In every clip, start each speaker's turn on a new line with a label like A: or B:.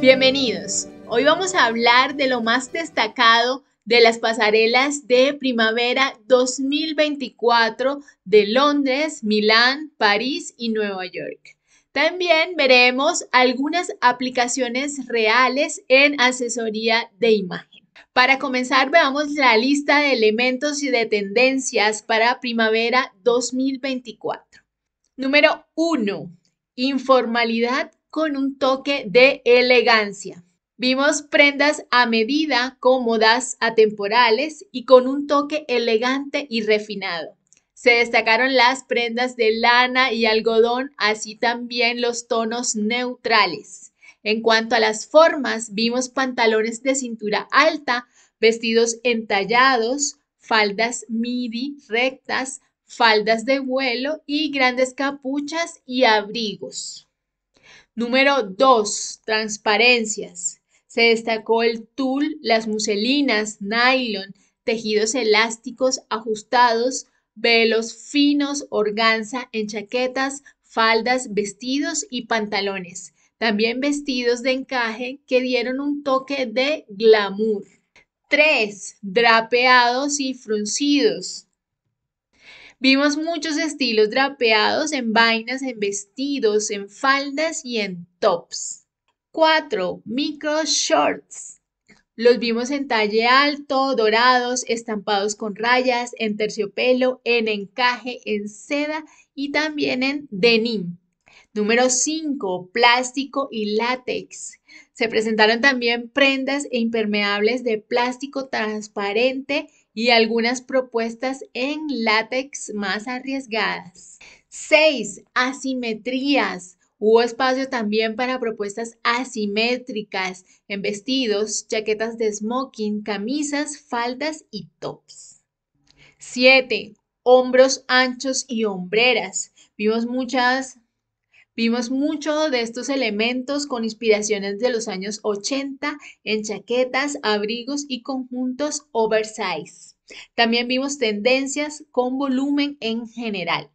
A: Bienvenidos. Hoy vamos a hablar de lo más destacado de las pasarelas de primavera 2024 de Londres, Milán, París y Nueva York. También veremos algunas aplicaciones reales en asesoría de imagen. Para comenzar, veamos la lista de elementos y de tendencias para primavera 2024. Número 1. Informalidad con un toque de elegancia. Vimos prendas a medida, cómodas, atemporales y con un toque elegante y refinado. Se destacaron las prendas de lana y algodón, así también los tonos neutrales. En cuanto a las formas, vimos pantalones de cintura alta, vestidos entallados, faldas midi rectas, faldas de vuelo y grandes capuchas y abrigos. Número 2. Transparencias. Se destacó el tul, las muselinas, nylon, tejidos elásticos ajustados, velos finos, organza en chaquetas, faldas, vestidos y pantalones. También vestidos de encaje que dieron un toque de glamour. 3. Drapeados y fruncidos. Vimos muchos estilos drapeados en vainas, en vestidos, en faldas y en tops. 4. Micro shorts. Los vimos en talle alto, dorados, estampados con rayas, en terciopelo, en encaje, en seda y también en denim. Número 5. Plástico y látex. Se presentaron también prendas e impermeables de plástico transparente y algunas propuestas en látex más arriesgadas. 6. Asimetrías. Hubo espacio también para propuestas asimétricas en vestidos, chaquetas de smoking, camisas, faldas y tops. 7. Hombros anchos y hombreras. Vimos muchas Vimos muchos de estos elementos con inspiraciones de los años 80 en chaquetas, abrigos y conjuntos oversize. También vimos tendencias con volumen en general.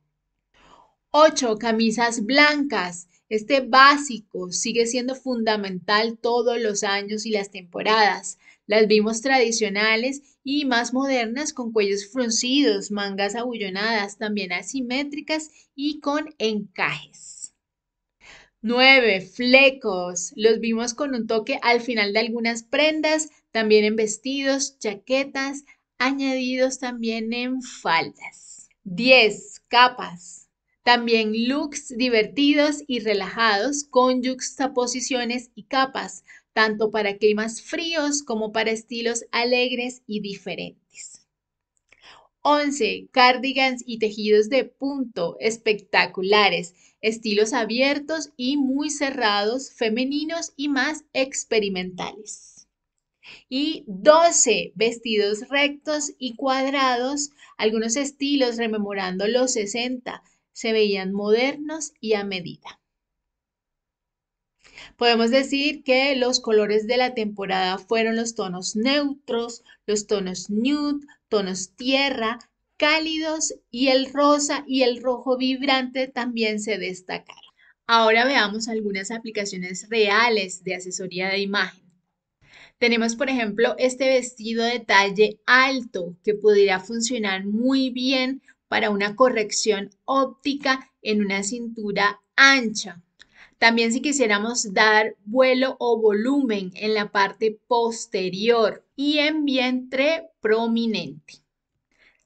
A: 8. Camisas blancas. Este básico sigue siendo fundamental todos los años y las temporadas. Las vimos tradicionales y más modernas con cuellos fruncidos, mangas abullonadas, también asimétricas y con encajes. 9. Flecos. Los vimos con un toque al final de algunas prendas, también en vestidos, chaquetas, añadidos también en faldas. 10. Capas. También looks divertidos y relajados con juxtaposiciones y capas, tanto para climas fríos como para estilos alegres y diferentes. 11. Cardigans y tejidos de punto espectaculares estilos abiertos y muy cerrados, femeninos y más experimentales. Y 12 vestidos rectos y cuadrados, algunos estilos rememorando los 60, se veían modernos y a medida. Podemos decir que los colores de la temporada fueron los tonos neutros, los tonos nude, tonos tierra, cálidos y el rosa y el rojo vibrante también se destacaron. Ahora veamos algunas aplicaciones reales de asesoría de imagen. Tenemos, por ejemplo, este vestido de talle alto que podría funcionar muy bien para una corrección óptica en una cintura ancha. También si quisiéramos dar vuelo o volumen en la parte posterior y en vientre prominente.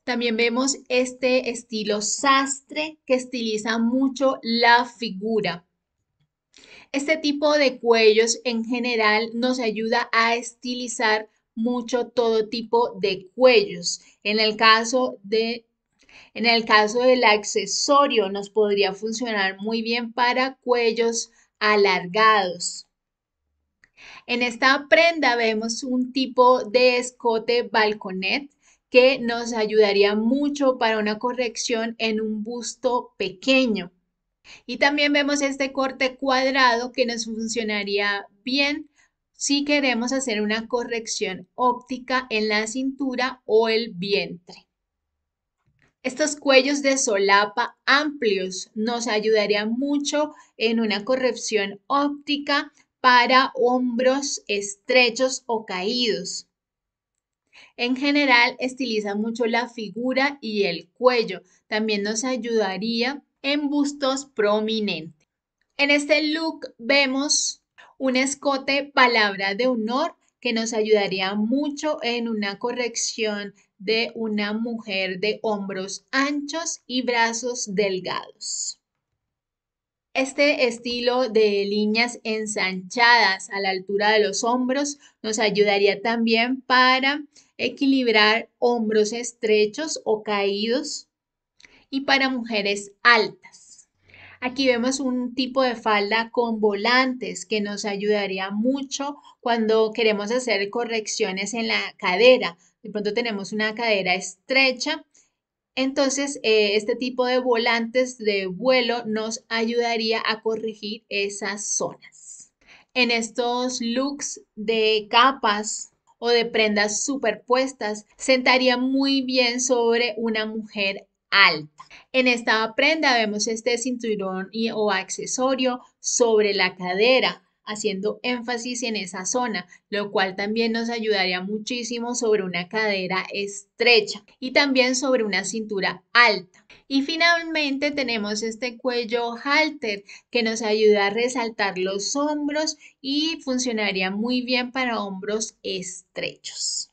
A: También vemos este estilo sastre que estiliza mucho la figura. Este tipo de cuellos en general nos ayuda a estilizar mucho todo tipo de cuellos. En el caso de en el caso del accesorio nos podría funcionar muy bien para cuellos alargados. En esta prenda vemos un tipo de escote balconet que nos ayudaría mucho para una corrección en un busto pequeño. Y también vemos este corte cuadrado que nos funcionaría bien si queremos hacer una corrección óptica en la cintura o el vientre. Estos cuellos de solapa amplios nos ayudarían mucho en una corrección óptica para hombros estrechos o caídos. En general, estiliza mucho la figura y el cuello. También nos ayudaría en bustos prominentes. En este look vemos un escote palabra de honor que nos ayudaría mucho en una corrección de una mujer de hombros anchos y brazos delgados. Este estilo de líneas ensanchadas a la altura de los hombros nos ayudaría también para equilibrar hombros estrechos o caídos y para mujeres altas. Aquí vemos un tipo de falda con volantes que nos ayudaría mucho cuando queremos hacer correcciones en la cadera. De pronto tenemos una cadera estrecha entonces, eh, este tipo de volantes de vuelo nos ayudaría a corregir esas zonas. En estos looks de capas o de prendas superpuestas, sentaría muy bien sobre una mujer alta. En esta prenda vemos este cinturón o accesorio sobre la cadera, haciendo énfasis en esa zona, lo cual también nos ayudaría muchísimo sobre una cadera estrecha y también sobre una cintura alta. Y finalmente tenemos este cuello halter que nos ayuda a resaltar los hombros y funcionaría muy bien para hombros estrechos.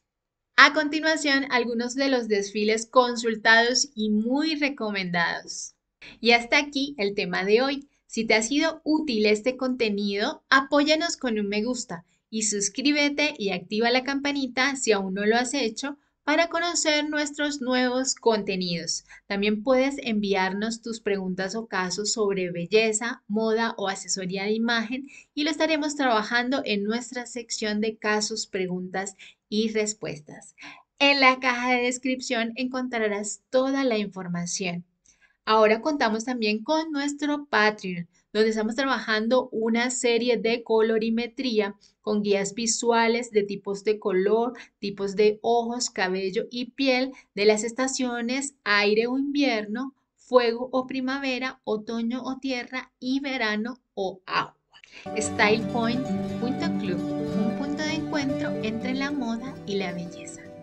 A: A continuación, algunos de los desfiles consultados y muy recomendados. Y hasta aquí el tema de hoy. Si te ha sido útil este contenido, apóyanos con un me gusta y suscríbete y activa la campanita si aún no lo has hecho para conocer nuestros nuevos contenidos. También puedes enviarnos tus preguntas o casos sobre belleza, moda o asesoría de imagen y lo estaremos trabajando en nuestra sección de casos, preguntas y respuestas. En la caja de descripción encontrarás toda la información. Ahora contamos también con nuestro Patreon, donde estamos trabajando una serie de colorimetría con guías visuales de tipos de color, tipos de ojos, cabello y piel de las estaciones aire o invierno, fuego o primavera, otoño o tierra y verano o agua. StylePoint.club, un punto de encuentro entre la moda y la belleza.